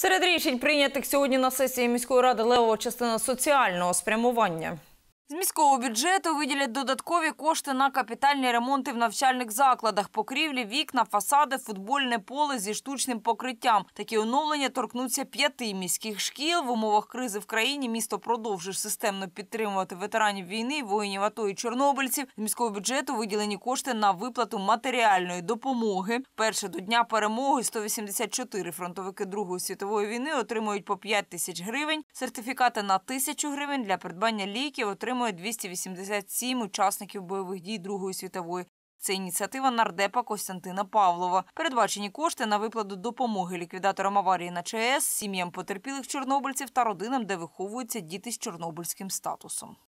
Серед рішень прийнятих сьогодні на сесії міської ради левого частина соціального спрямування. З міського бюджету виділять додаткові кошти на капітальні ремонти в навчальних закладах, покрівлі, вікна, фасади, футбольне поле зі штучним покриттям. Такі оновлення торкнуться п'яти міських шкіл. В умовах кризи в країні місто продовжує системно підтримувати ветеранів війни, воїнів АТО і чорнобильців. З міського бюджету виділені кошти на виплату матеріальної допомоги. Перше до дня перемоги 184 фронтовики Другої світової війни отримують по 5 тисяч гривень. Сертифікати на тисячу гривень для придбання ліків отримують підтримує 287 учасників бойових дій Другої світової. Це ініціатива нардепа Костянтина Павлова. Передбачені кошти на виплату допомоги ліквідаторам аварії на ЧАЕС, сім'ям потерпілих чорнобильців та родинам, де виховуються діти з чорнобильським статусом.